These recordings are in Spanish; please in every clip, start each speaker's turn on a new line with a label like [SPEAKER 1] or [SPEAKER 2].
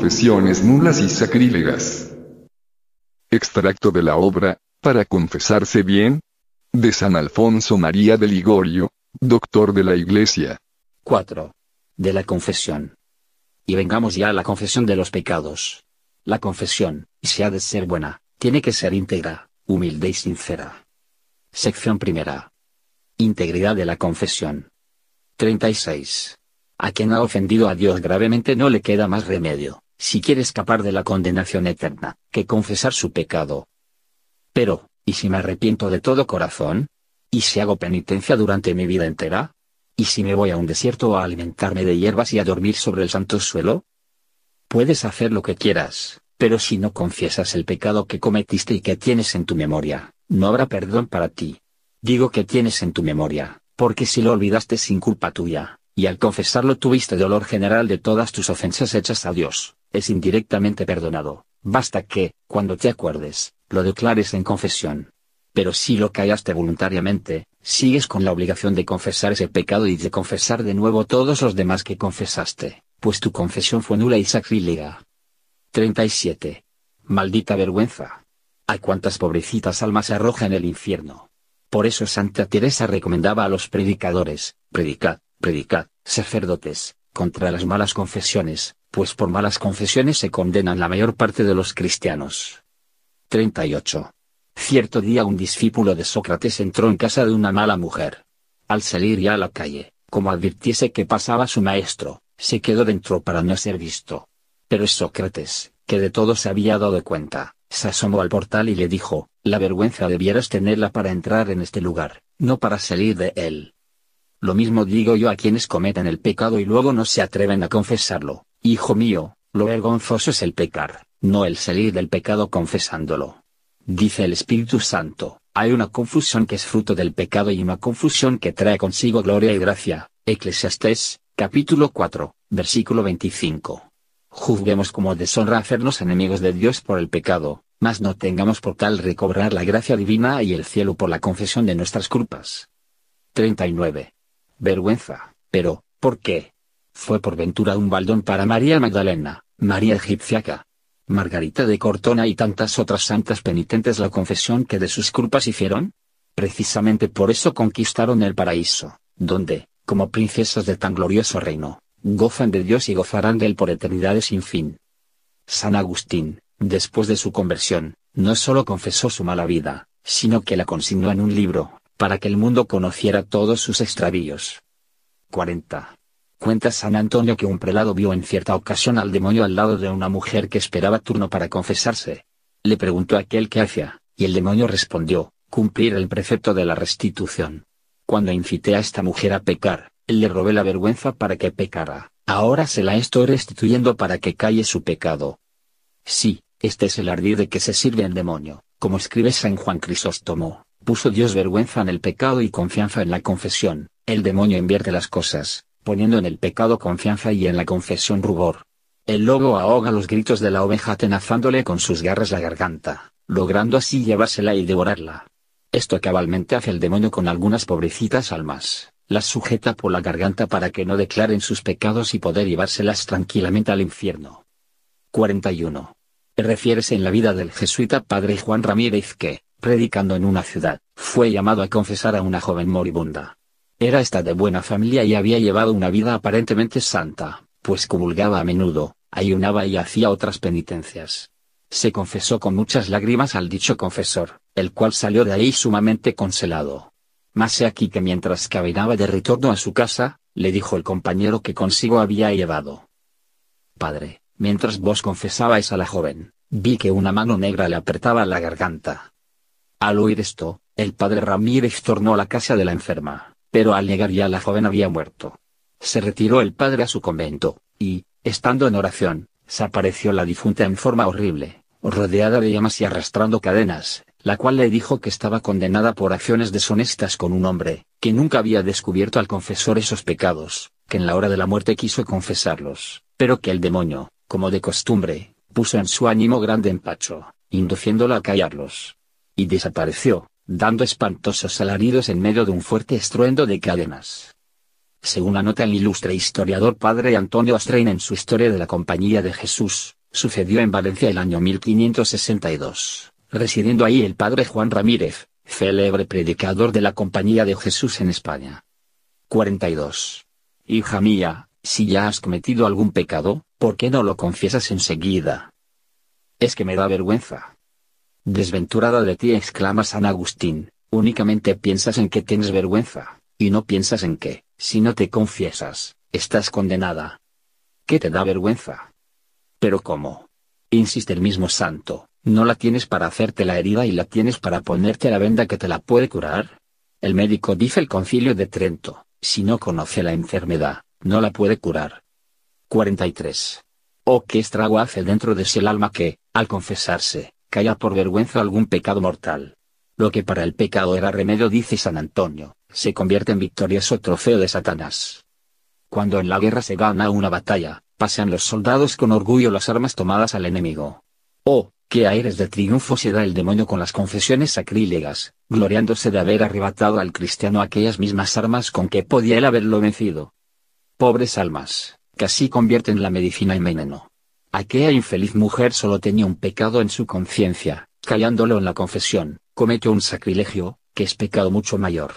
[SPEAKER 1] confesiones nulas y sacrílegas. Extracto de la obra, para confesarse bien, de San Alfonso María de Ligorio, doctor de la Iglesia. 4. De la confesión. Y vengamos ya a la confesión de los pecados. La confesión, si ha de ser buena, tiene que ser íntegra, humilde y sincera. Sección primera. Integridad de la confesión. 36. A quien ha ofendido a Dios gravemente no le queda más remedio, si quiere escapar de la condenación eterna, que confesar su pecado. Pero, ¿y si me arrepiento de todo corazón? ¿Y si hago penitencia durante mi vida entera? ¿Y si me voy a un desierto a alimentarme de hierbas y a dormir sobre el santo suelo? Puedes hacer lo que quieras, pero si no confiesas el pecado que cometiste y que tienes en tu memoria, no habrá perdón para ti. Digo que tienes en tu memoria, porque si lo olvidaste sin culpa tuya, y al confesarlo tuviste dolor general de todas tus ofensas hechas a Dios, es indirectamente perdonado, basta que, cuando te acuerdes, lo declares en confesión. Pero si lo callaste voluntariamente, sigues con la obligación de confesar ese pecado y de confesar de nuevo todos los demás que confesaste, pues tu confesión fue nula y sacrílega. 37. Maldita vergüenza. Hay cuántas pobrecitas almas se arroja en el infierno. Por eso Santa Teresa recomendaba a los predicadores, predicad, predicad, sacerdotes, contra las malas confesiones, pues por malas confesiones se condenan la mayor parte de los cristianos. 38. Cierto día un discípulo de Sócrates entró en casa de una mala mujer. Al salir ya a la calle, como advirtiese que pasaba su maestro, se quedó dentro para no ser visto. Pero Sócrates, que de todo se había dado cuenta, se asomó al portal y le dijo, la vergüenza debieras tenerla para entrar en este lugar, no para salir de él. Lo mismo digo yo a quienes cometen el pecado y luego no se atreven a confesarlo, Hijo mío, lo vergonzoso es el pecar, no el salir del pecado confesándolo. Dice el Espíritu Santo, hay una confusión que es fruto del pecado y una confusión que trae consigo gloria y gracia. Eclesiastés, capítulo 4, versículo 25. Juzguemos como deshonra hacernos enemigos de Dios por el pecado, mas no tengamos por tal recobrar la gracia divina y el cielo por la confesión de nuestras culpas. 39. Vergüenza, pero, ¿por qué? Fue por ventura un baldón para María Magdalena, María Egipciaca, Margarita de Cortona y tantas otras santas penitentes la confesión que de sus culpas hicieron. Precisamente por eso conquistaron el paraíso, donde, como princesas de tan glorioso reino, gozan de Dios y gozarán de él por eternidades sin fin. San Agustín, después de su conversión, no solo confesó su mala vida, sino que la consignó en un libro, para que el mundo conociera todos sus extravíos. 40. Cuenta San Antonio que un prelado vio en cierta ocasión al demonio al lado de una mujer que esperaba turno para confesarse. Le preguntó aquel qué hacía, y el demonio respondió, cumplir el precepto de la restitución. Cuando incité a esta mujer a pecar, le robé la vergüenza para que pecara, ahora se la estoy restituyendo para que calle su pecado. Sí, este es el ardid de que se sirve el demonio, como escribe San Juan Crisóstomo, puso Dios vergüenza en el pecado y confianza en la confesión, el demonio invierte las cosas, poniendo en el pecado confianza y en la confesión rubor. El lobo ahoga los gritos de la oveja tenazándole con sus garras la garganta, logrando así llevársela y devorarla. Esto cabalmente hace el demonio con algunas pobrecitas almas, las sujeta por la garganta para que no declaren sus pecados y poder llevárselas tranquilamente al infierno. 41. Refiérese en la vida del jesuita padre Juan Ramírez que, predicando en una ciudad, fue llamado a confesar a una joven moribunda. Era esta de buena familia y había llevado una vida aparentemente santa, pues comulgaba a menudo, ayunaba y hacía otras penitencias. Se confesó con muchas lágrimas al dicho confesor, el cual salió de ahí sumamente congelado. Más he aquí que mientras caminaba de retorno a su casa, le dijo el compañero que consigo había llevado. Padre, mientras vos confesabais a la joven, vi que una mano negra le apretaba la garganta. Al oír esto, el padre Ramírez tornó a la casa de la enferma pero al llegar ya la joven había muerto. Se retiró el padre a su convento, y, estando en oración, se apareció la difunta en forma horrible, rodeada de llamas y arrastrando cadenas, la cual le dijo que estaba condenada por acciones deshonestas con un hombre, que nunca había descubierto al confesor esos pecados, que en la hora de la muerte quiso confesarlos, pero que el demonio, como de costumbre, puso en su ánimo grande empacho, induciéndola a callarlos. Y desapareció dando espantosos alaridos en medio de un fuerte estruendo de cadenas. Según anota el ilustre historiador padre Antonio Ostrein en su Historia de la Compañía de Jesús, sucedió en Valencia el año 1562, residiendo ahí el padre Juan Ramírez, célebre predicador de la Compañía de Jesús en España. 42. Hija mía, si ya has cometido algún pecado, ¿por qué no lo confiesas enseguida? Es que me da vergüenza. Desventurada de ti exclama San Agustín, únicamente piensas en que tienes vergüenza, y no piensas en que, si no te confiesas, estás condenada. ¿Qué te da vergüenza? Pero ¿cómo? Insiste el mismo santo, ¿no la tienes para hacerte la herida y la tienes para ponerte la venda que te la puede curar? El médico dice el concilio de Trento, si no conoce la enfermedad, no la puede curar. 43. Oh, qué estrago hace dentro de sí el alma que, al confesarse, que haya por vergüenza algún pecado mortal. Lo que para el pecado era remedio, dice San Antonio, se convierte en victorioso trofeo de Satanás. Cuando en la guerra se gana una batalla, pasan los soldados con orgullo las armas tomadas al enemigo. Oh, qué aires de triunfo se da el demonio con las confesiones sacrílegas, gloriándose de haber arrebatado al cristiano aquellas mismas armas con que podía él haberlo vencido. Pobres almas, que así convierten la medicina en veneno. Aquella infeliz mujer solo tenía un pecado en su conciencia, callándolo en la confesión, cometió un sacrilegio, que es pecado mucho mayor.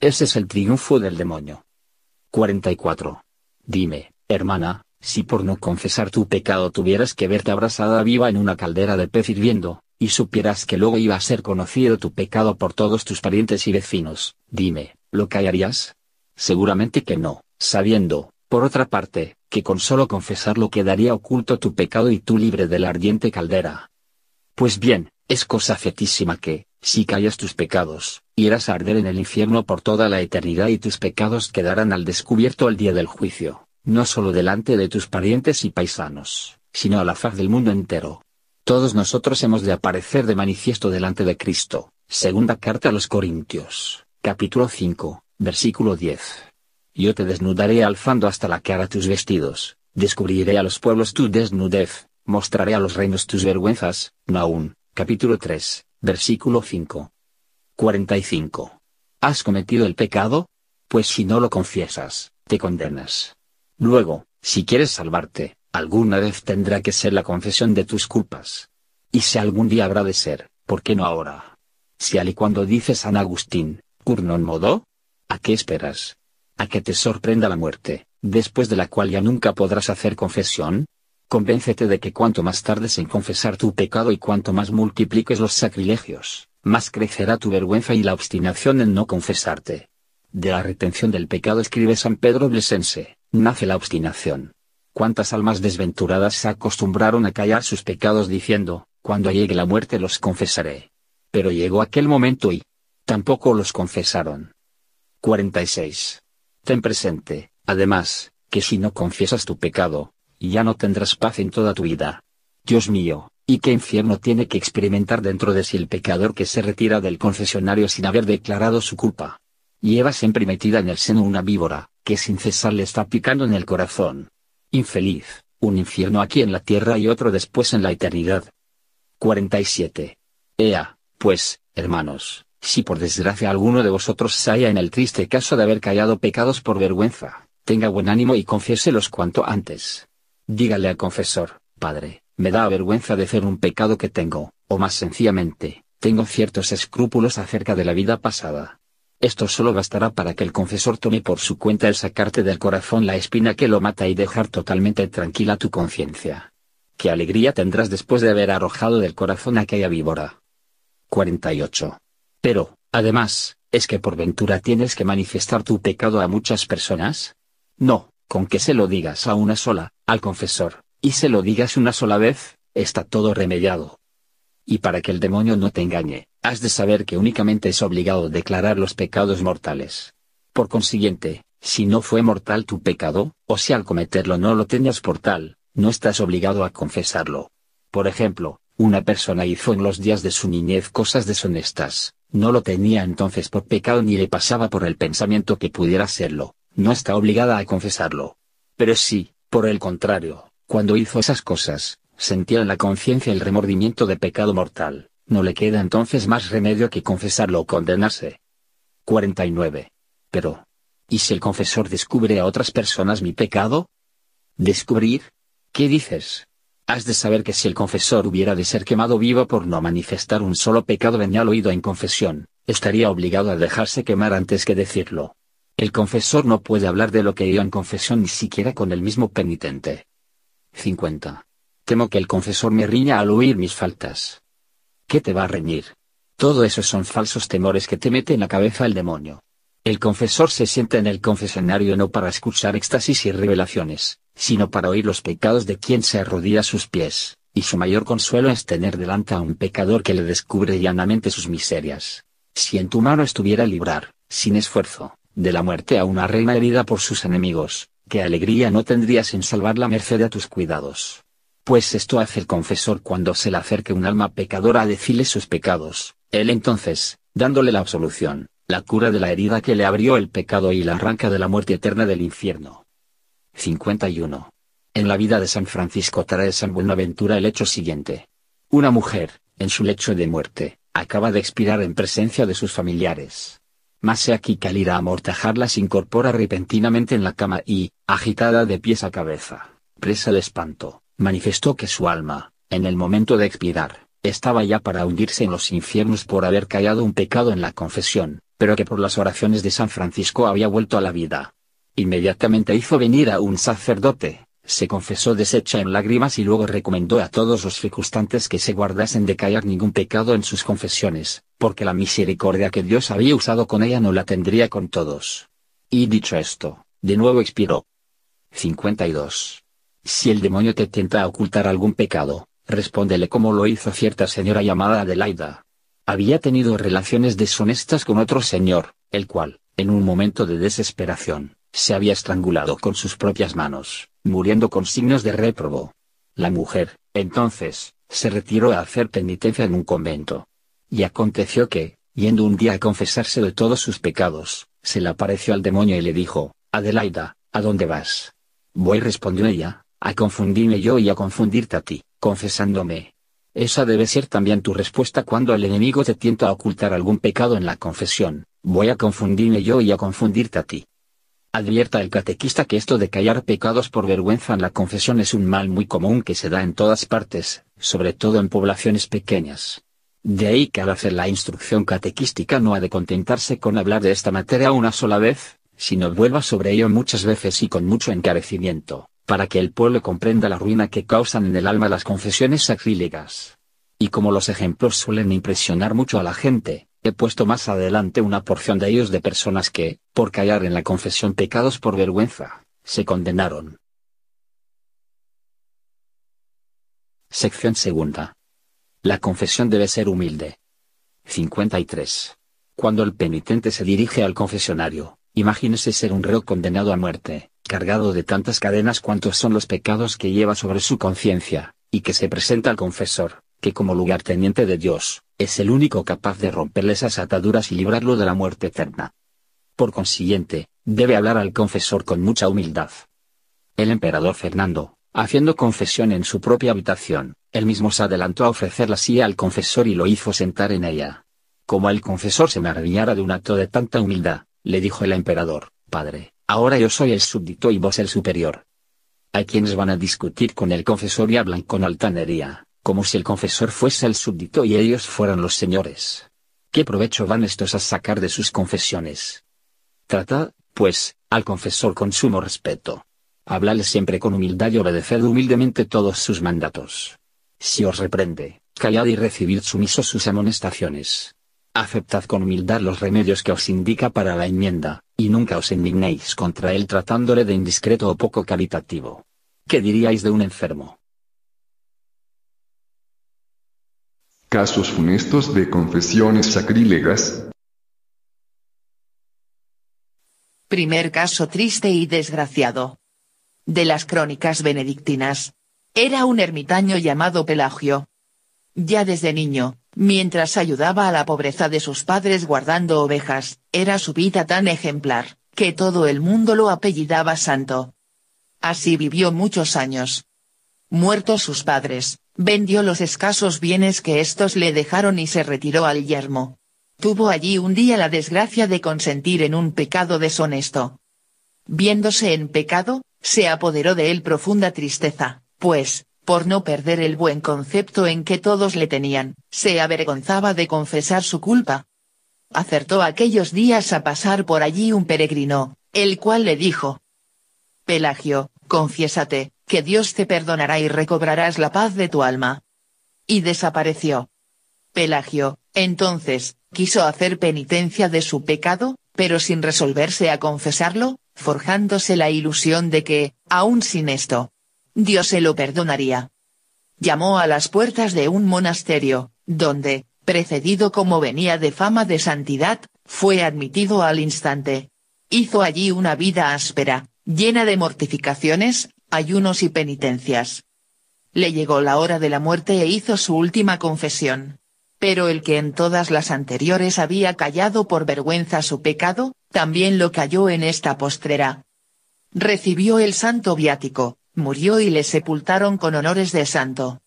[SPEAKER 1] Ese es el triunfo del demonio. 44. Dime, hermana, si por no confesar tu pecado tuvieras que verte abrasada viva en una caldera de pez hirviendo, y supieras que luego iba a ser conocido tu pecado por todos tus parientes y vecinos, dime, ¿lo callarías? Seguramente que no, sabiendo, por otra parte, que con solo confesarlo quedaría oculto tu pecado y tú libre de la ardiente caldera. Pues bien, es cosa fetísima que, si callas tus pecados, irás a arder en el infierno por toda la eternidad y tus pecados quedarán al descubierto el día del juicio, no solo delante de tus parientes y paisanos, sino a la faz del mundo entero. Todos nosotros hemos de aparecer de manifiesto delante de Cristo. Segunda carta a los Corintios, capítulo 5, versículo 10. Yo te desnudaré alzando hasta la cara tus vestidos, descubriré a los pueblos tu desnudez, mostraré a los reinos tus vergüenzas. Naún, capítulo 3, versículo 5. 45. ¿Has cometido el pecado? Pues si no lo confiesas, te condenas. Luego, si quieres salvarte, alguna vez tendrá que ser la confesión de tus culpas. Y si algún día habrá de ser, ¿por qué no ahora? Si al y cuando dice San Agustín, cur modo? ¿A qué esperas? a que te sorprenda la muerte, después de la cual ya nunca podrás hacer confesión? Convéncete de que cuanto más tardes en confesar tu pecado y cuanto más multipliques los sacrilegios, más crecerá tu vergüenza y la obstinación en no confesarte. De la retención del pecado escribe San Pedro Blesense, nace la obstinación. ¿Cuántas almas desventuradas se acostumbraron a callar sus pecados diciendo, cuando llegue la muerte los confesaré? Pero llegó aquel momento y tampoco los confesaron. 46. Ten presente, además, que si no confiesas tu pecado, ya no tendrás paz en toda tu vida. Dios mío, ¿y qué infierno tiene que experimentar dentro de sí el pecador que se retira del confesionario sin haber declarado su culpa? Lleva siempre metida en el seno una víbora, que sin cesar le está picando en el corazón. Infeliz, un infierno aquí en la tierra y otro después en la eternidad. 47. Ea, pues, hermanos, si por desgracia alguno de vosotros se halla en el triste caso de haber callado pecados por vergüenza, tenga buen ánimo y confiéselos cuanto antes. Dígale al confesor, Padre, me da vergüenza de hacer un pecado que tengo, o más sencillamente, tengo ciertos escrúpulos acerca de la vida pasada. Esto solo bastará para que el confesor tome por su cuenta el sacarte del corazón la espina que lo mata y dejar totalmente tranquila tu conciencia. Qué alegría tendrás después de haber arrojado del corazón aquella víbora. 48. Pero, además, ¿es que por ventura tienes que manifestar tu pecado a muchas personas? No, con que se lo digas a una sola, al confesor, y se lo digas una sola vez, está todo remediado. Y para que el demonio no te engañe, has de saber que únicamente es obligado declarar los pecados mortales. Por consiguiente, si no fue mortal tu pecado, o si al cometerlo no lo tenías por tal, no estás obligado a confesarlo. Por ejemplo, una persona hizo en los días de su niñez cosas deshonestas, no lo tenía entonces por pecado ni le pasaba por el pensamiento que pudiera serlo, no está obligada a confesarlo. Pero sí, por el contrario, cuando hizo esas cosas, sentía en la conciencia el remordimiento de pecado mortal, no le queda entonces más remedio que confesarlo o condenarse. 49. Pero, ¿y si el confesor descubre a otras personas mi pecado? ¿Descubrir? ¿Qué dices? Has de saber que si el confesor hubiera de ser quemado vivo por no manifestar un solo pecado venial oído en confesión, estaría obligado a dejarse quemar antes que decirlo. El confesor no puede hablar de lo que oyó en confesión ni siquiera con el mismo penitente. 50. Temo que el confesor me riña al oír mis faltas. ¿Qué te va a reñir? Todo eso son falsos temores que te mete en la cabeza el demonio. El confesor se sienta en el confesionario no para escuchar éxtasis y revelaciones, sino para oír los pecados de quien se arrodilla a sus pies, y su mayor consuelo es tener delante a un pecador que le descubre llanamente sus miserias. Si en tu mano estuviera librar, sin esfuerzo, de la muerte a una reina herida por sus enemigos, qué alegría no tendrías en salvar la merced a tus cuidados. Pues esto hace el confesor cuando se le acerque un alma pecadora a decirle sus pecados, él entonces, dándole la absolución, la cura de la herida que le abrió el pecado y la arranca de la muerte eterna del infierno. 51. En la vida de San Francisco trae San Buenaventura el hecho siguiente. Una mujer, en su lecho de muerte, acaba de expirar en presencia de sus familiares. Mas aquí que al ir a amortajarla se incorpora repentinamente en la cama y, agitada de pies a cabeza, presa de espanto, manifestó que su alma, en el momento de expirar, estaba ya para hundirse en los infiernos por haber callado un pecado en la confesión, pero que por las oraciones de San Francisco había vuelto a la vida. Inmediatamente hizo venir a un sacerdote, se confesó deshecha en lágrimas y luego recomendó a todos los circunstantes que se guardasen de callar ningún pecado en sus confesiones, porque la misericordia que Dios había usado con ella no la tendría con todos. Y dicho esto, de nuevo expiró. 52. Si el demonio te tenta a ocultar algún pecado, respóndele como lo hizo cierta señora llamada Adelaida, había tenido relaciones deshonestas con otro señor, el cual, en un momento de desesperación, se había estrangulado con sus propias manos, muriendo con signos de réprobo. La mujer, entonces, se retiró a hacer penitencia en un convento. Y aconteció que, yendo un día a confesarse de todos sus pecados, se le apareció al demonio y le dijo, Adelaida, ¿a dónde vas? Voy respondió ella, a confundirme yo y a confundirte a ti, confesándome, esa debe ser también tu respuesta cuando el enemigo te tienta a ocultar algún pecado en la confesión. Voy a confundirme yo y a confundirte a ti. Advierta el catequista que esto de callar pecados por vergüenza en la confesión es un mal muy común que se da en todas partes, sobre todo en poblaciones pequeñas. De ahí que al hacer la instrucción catequística no ha de contentarse con hablar de esta materia una sola vez, sino vuelva sobre ello muchas veces y con mucho encarecimiento para que el pueblo comprenda la ruina que causan en el alma las confesiones sacrílegas. Y como los ejemplos suelen impresionar mucho a la gente, he puesto más adelante una porción de ellos de personas que, por callar en la confesión pecados por vergüenza, se condenaron. Sección segunda. La confesión debe ser humilde. 53. Cuando el penitente se dirige al confesionario, imagínese ser un reo condenado a muerte, cargado de tantas cadenas cuantos son los pecados que lleva sobre su conciencia, y que se presenta al confesor, que como lugarteniente de Dios, es el único capaz de romperle esas ataduras y librarlo de la muerte eterna. Por consiguiente, debe hablar al confesor con mucha humildad. El emperador Fernando, haciendo confesión en su propia habitación, él mismo se adelantó a ofrecer la silla al confesor y lo hizo sentar en ella. Como el confesor se maravillara de un acto de tanta humildad, le dijo el emperador, Padre, Ahora yo soy el súbdito y vos el superior. Hay quienes van a discutir con el confesor y hablan con altanería, como si el confesor fuese el súbdito y ellos fueran los señores. ¿Qué provecho van estos a sacar de sus confesiones? Tratad, pues, al confesor con sumo respeto. Hablale siempre con humildad y obedeced humildemente todos sus mandatos. Si os reprende, callad y recibid sumiso sus amonestaciones. Aceptad con humildad los remedios que os indica para la enmienda, y nunca os indignéis contra él tratándole de indiscreto o poco caritativo. ¿Qué diríais de un enfermo? Casos funestos de confesiones sacrílegas.
[SPEAKER 2] Primer caso triste y desgraciado. De las crónicas benedictinas. Era un ermitaño llamado Pelagio. Ya desde niño, Mientras ayudaba a la pobreza de sus padres guardando ovejas, era su vida tan ejemplar, que todo el mundo lo apellidaba santo. Así vivió muchos años. Muertos sus padres, vendió los escasos bienes que éstos le dejaron y se retiró al yermo. Tuvo allí un día la desgracia de consentir en un pecado deshonesto. Viéndose en pecado, se apoderó de él profunda tristeza, pues, por no perder el buen concepto en que todos le tenían, se avergonzaba de confesar su culpa. Acertó aquellos días a pasar por allí un peregrino, el cual le dijo, Pelagio, confiésate, que Dios te perdonará y recobrarás la paz de tu alma. Y desapareció. Pelagio, entonces, quiso hacer penitencia de su pecado, pero sin resolverse a confesarlo, forjándose la ilusión de que, aun sin esto, Dios se lo perdonaría. Llamó a las puertas de un monasterio, donde, precedido como venía de fama de santidad, fue admitido al instante. Hizo allí una vida áspera, llena de mortificaciones, ayunos y penitencias. Le llegó la hora de la muerte e hizo su última confesión. Pero el que en todas las anteriores había callado por vergüenza su pecado, también lo cayó en esta postrera. Recibió el santo viático, murió y le sepultaron con honores de santo.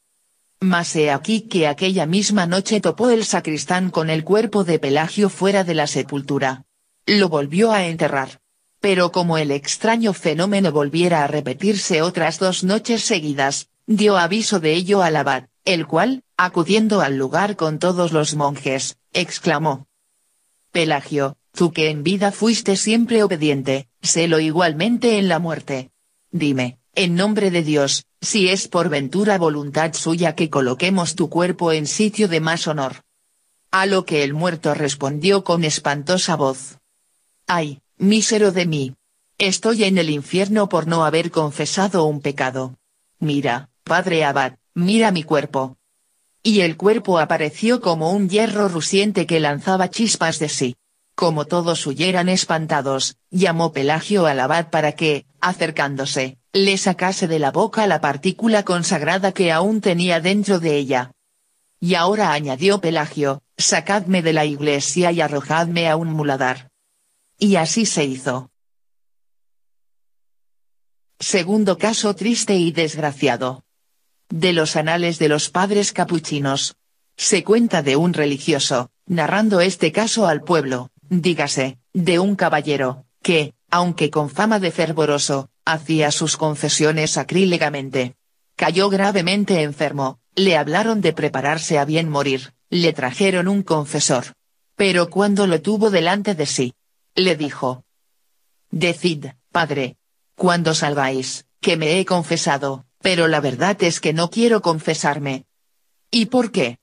[SPEAKER 2] Mas he aquí que aquella misma noche topó el sacristán con el cuerpo de Pelagio fuera de la sepultura. Lo volvió a enterrar. Pero como el extraño fenómeno volviera a repetirse otras dos noches seguidas, dio aviso de ello al abad, el cual, acudiendo al lugar con todos los monjes, exclamó. Pelagio, tú que en vida fuiste siempre obediente, sélo igualmente en la muerte. Dime, en nombre de Dios, si es por ventura voluntad suya que coloquemos tu cuerpo en sitio de más honor. A lo que el muerto respondió con espantosa voz. Ay, mísero de mí. Estoy en el infierno por no haber confesado un pecado. Mira, padre abad, mira mi cuerpo. Y el cuerpo apareció como un hierro rusiente que lanzaba chispas de sí. Como todos huyeran espantados, llamó Pelagio al abad para que, acercándose, le sacase de la boca la partícula consagrada que aún tenía dentro de ella. Y ahora añadió Pelagio, sacadme de la iglesia y arrojadme a un muladar. Y así se hizo. Segundo caso triste y desgraciado. De los anales de los padres capuchinos. Se cuenta de un religioso, narrando este caso al pueblo, dígase, de un caballero, que, aunque con fama de fervoroso, hacía sus concesiones acrílegamente. Cayó gravemente enfermo, le hablaron de prepararse a bien morir, le trajeron un confesor. Pero cuando lo tuvo delante de sí, le dijo, Decid, padre, cuando salváis, que me he confesado, pero la verdad es que no quiero confesarme. ¿Y por qué?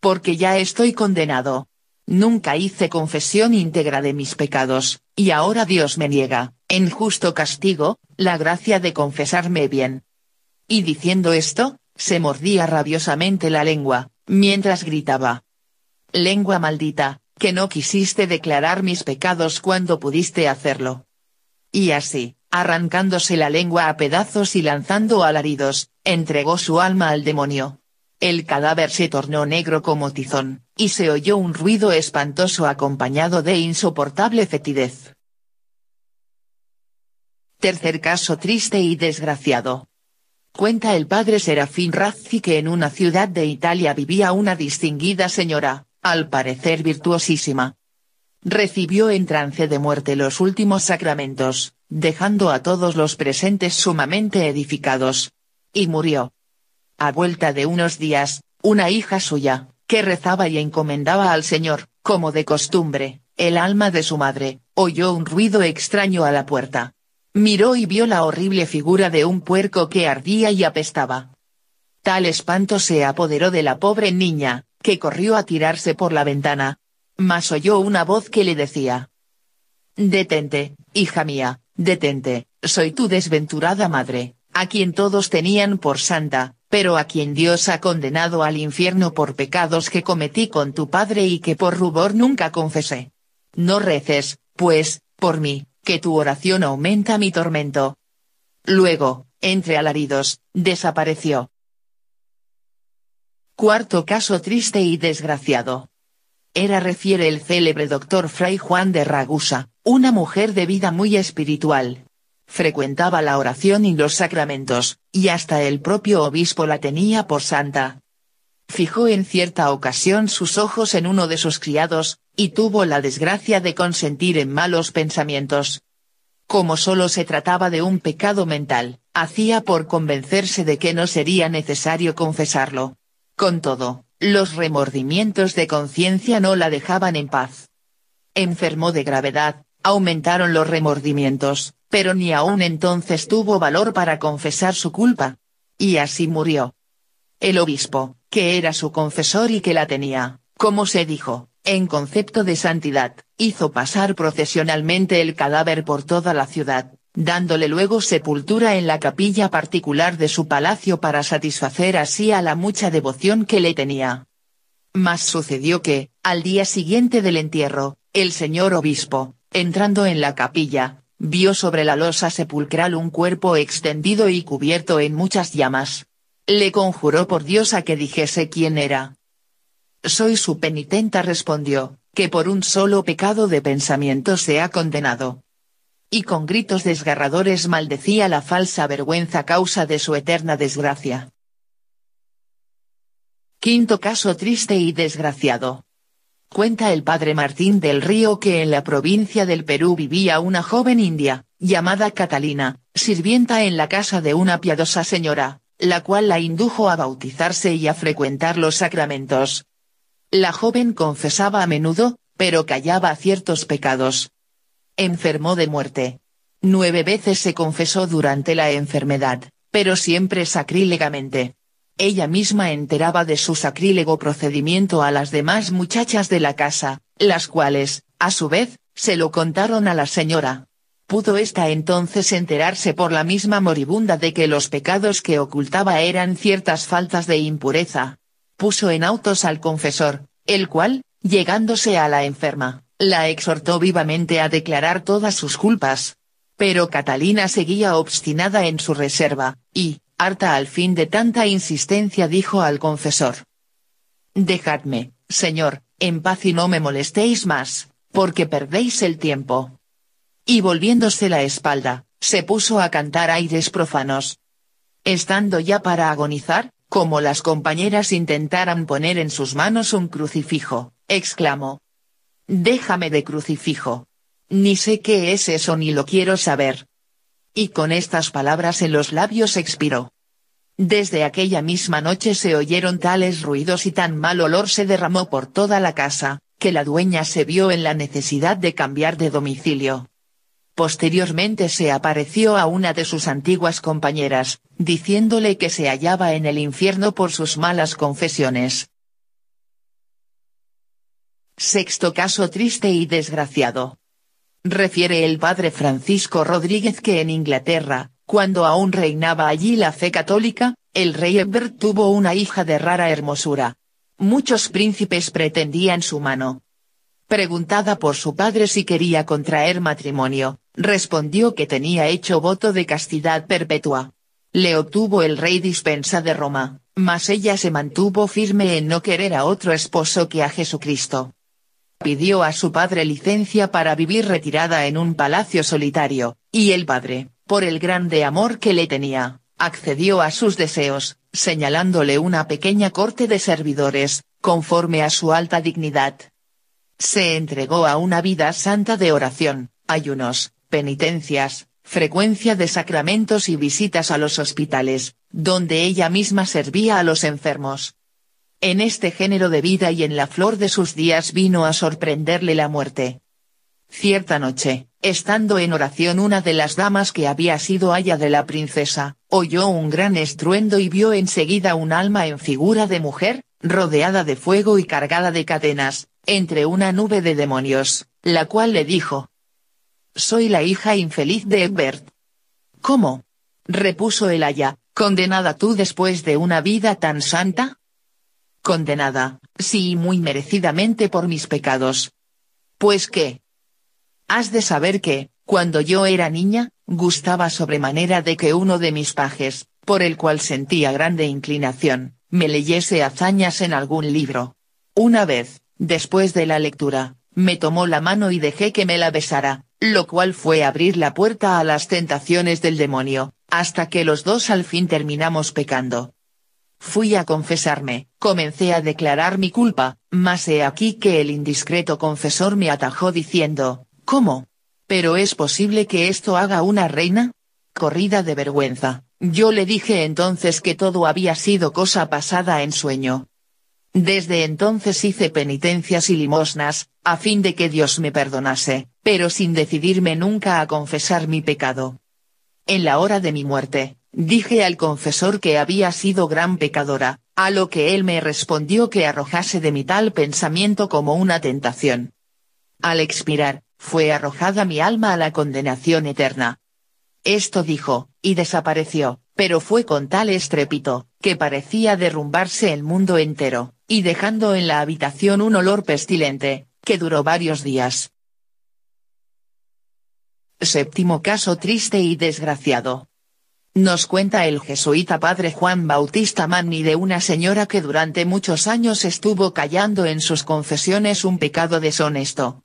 [SPEAKER 2] Porque ya estoy condenado, Nunca hice confesión íntegra de mis pecados, y ahora Dios me niega, en justo castigo, la gracia de confesarme bien. Y diciendo esto, se mordía rabiosamente la lengua, mientras gritaba. Lengua maldita, que no quisiste declarar mis pecados cuando pudiste hacerlo. Y así, arrancándose la lengua a pedazos y lanzando alaridos, entregó su alma al demonio. El cadáver se tornó negro como tizón, y se oyó un ruido espantoso acompañado de insoportable fetidez. Tercer caso triste y desgraciado. Cuenta el padre Serafín Razzi que en una ciudad de Italia vivía una distinguida señora, al parecer virtuosísima. Recibió en trance de muerte los últimos sacramentos, dejando a todos los presentes sumamente edificados. Y murió. A vuelta de unos días, una hija suya, que rezaba y encomendaba al Señor, como de costumbre, el alma de su madre, oyó un ruido extraño a la puerta. Miró y vio la horrible figura de un puerco que ardía y apestaba. Tal espanto se apoderó de la pobre niña, que corrió a tirarse por la ventana. Mas oyó una voz que le decía. Detente, hija mía, detente, soy tu desventurada madre, a quien todos tenían por santa, pero a quien Dios ha condenado al infierno por pecados que cometí con tu padre y que por rubor nunca confesé. No reces, pues, por mí, que tu oración aumenta mi tormento. Luego, entre alaridos, desapareció. Cuarto caso triste y desgraciado. Era refiere el célebre doctor Fray Juan de Ragusa, una mujer de vida muy espiritual, frecuentaba la oración y los sacramentos, y hasta el propio obispo la tenía por santa. Fijó en cierta ocasión sus ojos en uno de sus criados, y tuvo la desgracia de consentir en malos pensamientos. Como solo se trataba de un pecado mental, hacía por convencerse de que no sería necesario confesarlo. Con todo, los remordimientos de conciencia no la dejaban en paz. Enfermó de gravedad, aumentaron los remordimientos, pero ni aún entonces tuvo valor para confesar su culpa. Y así murió. El obispo, que era su confesor y que la tenía, como se dijo, en concepto de santidad, hizo pasar procesionalmente el cadáver por toda la ciudad, dándole luego sepultura en la capilla particular de su palacio para satisfacer así a la mucha devoción que le tenía. Mas sucedió que, al día siguiente del entierro, el señor obispo, entrando en la capilla, vio sobre la losa sepulcral un cuerpo extendido y cubierto en muchas llamas. Le conjuró por Dios a que dijese quién era. Soy su penitenta respondió, que por un solo pecado de pensamiento se ha condenado. Y con gritos desgarradores maldecía la falsa vergüenza causa de su eterna desgracia. Quinto caso triste y desgraciado. Cuenta el padre Martín del Río que en la provincia del Perú vivía una joven india, llamada Catalina, sirvienta en la casa de una piadosa señora, la cual la indujo a bautizarse y a frecuentar los sacramentos. La joven confesaba a menudo, pero callaba ciertos pecados. Enfermó de muerte. Nueve veces se confesó durante la enfermedad, pero siempre sacrílegamente ella misma enteraba de su sacrílego procedimiento a las demás muchachas de la casa, las cuales, a su vez, se lo contaron a la señora. Pudo ésta entonces enterarse por la misma moribunda de que los pecados que ocultaba eran ciertas faltas de impureza. Puso en autos al confesor, el cual, llegándose a la enferma, la exhortó vivamente a declarar todas sus culpas. Pero Catalina seguía obstinada en su reserva, y, harta al fin de tanta insistencia dijo al confesor. Dejadme, señor, en paz y no me molestéis más, porque perdéis el tiempo. Y volviéndose la espalda, se puso a cantar aires profanos. Estando ya para agonizar, como las compañeras intentaran poner en sus manos un crucifijo, exclamó. Déjame de crucifijo. Ni sé qué es eso ni lo quiero saber y con estas palabras en los labios expiró. Desde aquella misma noche se oyeron tales ruidos y tan mal olor se derramó por toda la casa, que la dueña se vio en la necesidad de cambiar de domicilio. Posteriormente se apareció a una de sus antiguas compañeras, diciéndole que se hallaba en el infierno por sus malas confesiones. Sexto caso triste y desgraciado refiere el padre Francisco Rodríguez que en Inglaterra, cuando aún reinaba allí la fe católica, el rey Edward tuvo una hija de rara hermosura. Muchos príncipes pretendían su mano. Preguntada por su padre si quería contraer matrimonio, respondió que tenía hecho voto de castidad perpetua. Le obtuvo el rey dispensa de Roma, mas ella se mantuvo firme en no querer a otro esposo que a Jesucristo pidió a su padre licencia para vivir retirada en un palacio solitario, y el padre, por el grande amor que le tenía, accedió a sus deseos, señalándole una pequeña corte de servidores, conforme a su alta dignidad. Se entregó a una vida santa de oración, ayunos, penitencias, frecuencia de sacramentos y visitas a los hospitales, donde ella misma servía a los enfermos en este género de vida y en la flor de sus días vino a sorprenderle la muerte. Cierta noche, estando en oración una de las damas que había sido aya de la princesa, oyó un gran estruendo y vio enseguida un alma en figura de mujer, rodeada de fuego y cargada de cadenas, entre una nube de demonios, la cual le dijo. Soy la hija infeliz de Egbert. ¿Cómo? repuso el aya, condenada tú después de una vida tan santa condenada, sí y muy merecidamente por mis pecados. Pues qué. Has de saber que, cuando yo era niña, gustaba sobremanera de que uno de mis pajes, por el cual sentía grande inclinación, me leyese hazañas en algún libro. Una vez, después de la lectura, me tomó la mano y dejé que me la besara, lo cual fue abrir la puerta a las tentaciones del demonio, hasta que los dos al fin terminamos pecando. Fui a confesarme, comencé a declarar mi culpa, mas he aquí que el indiscreto confesor me atajó diciendo, ¿cómo? ¿Pero es posible que esto haga una reina? Corrida de vergüenza, yo le dije entonces que todo había sido cosa pasada en sueño. Desde entonces hice penitencias y limosnas, a fin de que Dios me perdonase, pero sin decidirme nunca a confesar mi pecado. En la hora de mi muerte, Dije al confesor que había sido gran pecadora, a lo que él me respondió que arrojase de mi tal pensamiento como una tentación. Al expirar, fue arrojada mi alma a la condenación eterna. Esto dijo, y desapareció, pero fue con tal estrépito, que parecía derrumbarse el mundo entero, y dejando en la habitación un olor pestilente, que duró varios días. Séptimo caso triste y desgraciado. Nos cuenta el jesuita padre Juan Bautista Manni de una señora que durante muchos años estuvo callando en sus confesiones un pecado deshonesto.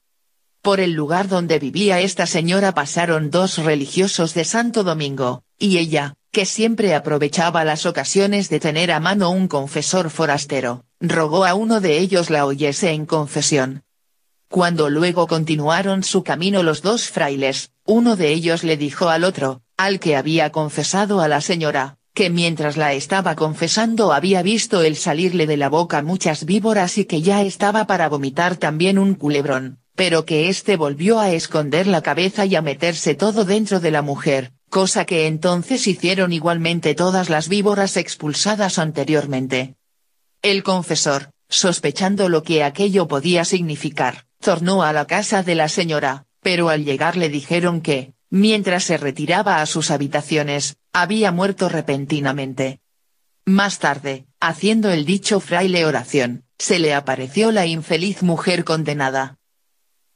[SPEAKER 2] Por el lugar donde vivía esta señora pasaron dos religiosos de Santo Domingo, y ella, que siempre aprovechaba las ocasiones de tener a mano un confesor forastero, rogó a uno de ellos la oyese en confesión. Cuando luego continuaron su camino los dos frailes, uno de ellos le dijo al otro, al que había confesado a la señora, que mientras la estaba confesando había visto el salirle de la boca muchas víboras y que ya estaba para vomitar también un culebrón, pero que éste volvió a esconder la cabeza y a meterse todo dentro de la mujer, cosa que entonces hicieron igualmente todas las víboras expulsadas anteriormente. El confesor, sospechando lo que aquello podía significar, tornó a la casa de la señora, pero al llegar le dijeron que, mientras se retiraba a sus habitaciones, había muerto repentinamente. Más tarde, haciendo el dicho fraile oración, se le apareció la infeliz mujer condenada.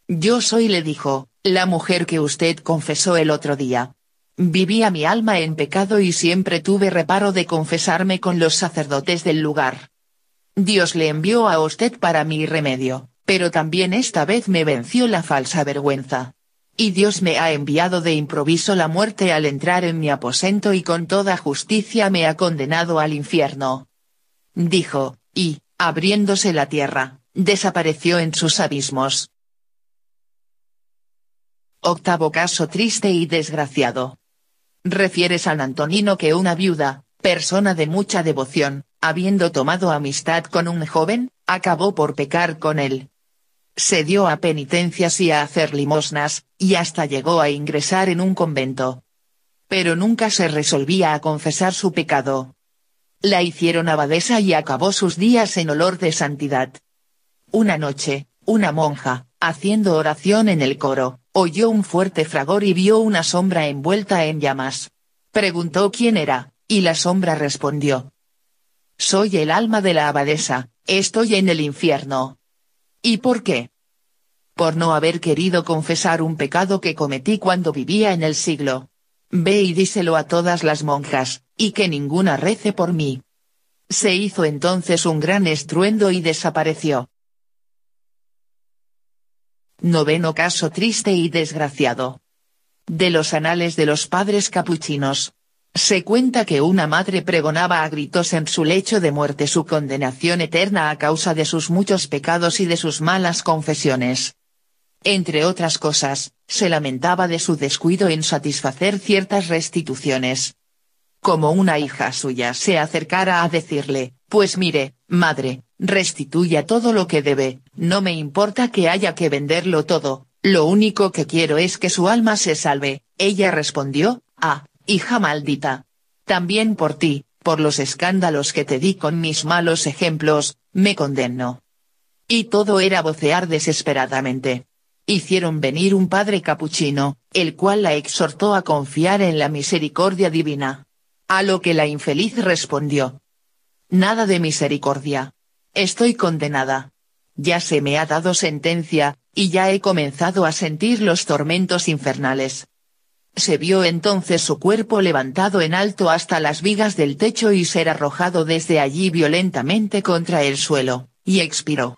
[SPEAKER 2] Yo soy, le dijo, la mujer que usted confesó el otro día. Vivía mi alma en pecado y siempre tuve reparo de confesarme con los sacerdotes del lugar. Dios le envió a usted para mi remedio, pero también esta vez me venció la falsa vergüenza y Dios me ha enviado de improviso la muerte al entrar en mi aposento y con toda justicia me ha condenado al infierno. Dijo, y, abriéndose la tierra, desapareció en sus abismos. Octavo caso triste y desgraciado. Refiere San Antonino que una viuda, persona de mucha devoción, habiendo tomado amistad con un joven, acabó por pecar con él, se dio a penitencias y a hacer limosnas, y hasta llegó a ingresar en un convento. Pero nunca se resolvía a confesar su pecado. La hicieron abadesa y acabó sus días en olor de santidad. Una noche, una monja, haciendo oración en el coro, oyó un fuerte fragor y vio una sombra envuelta en llamas. Preguntó quién era, y la sombra respondió. Soy el alma de la abadesa, estoy en el infierno. ¿Y por qué? Por no haber querido confesar un pecado que cometí cuando vivía en el siglo. Ve y díselo a todas las monjas, y que ninguna rece por mí. Se hizo entonces un gran estruendo y desapareció. Noveno caso triste y desgraciado. De los anales de los padres capuchinos. Se cuenta que una madre pregonaba a gritos en su lecho de muerte su condenación eterna a causa de sus muchos pecados y de sus malas confesiones. Entre otras cosas, se lamentaba de su descuido en satisfacer ciertas restituciones. Como una hija suya se acercara a decirle, pues mire, madre, restituya todo lo que debe, no me importa que haya que venderlo todo, lo único que quiero es que su alma se salve, ella respondió, ah, hija maldita. También por ti, por los escándalos que te di con mis malos ejemplos, me condeno. Y todo era vocear desesperadamente. Hicieron venir un padre capuchino, el cual la exhortó a confiar en la misericordia divina. A lo que la infeliz respondió. Nada de misericordia. Estoy condenada. Ya se me ha dado sentencia, y ya he comenzado a sentir los tormentos infernales. Se vio entonces su cuerpo levantado en alto hasta las vigas del techo y ser arrojado desde allí violentamente contra el suelo, y expiró.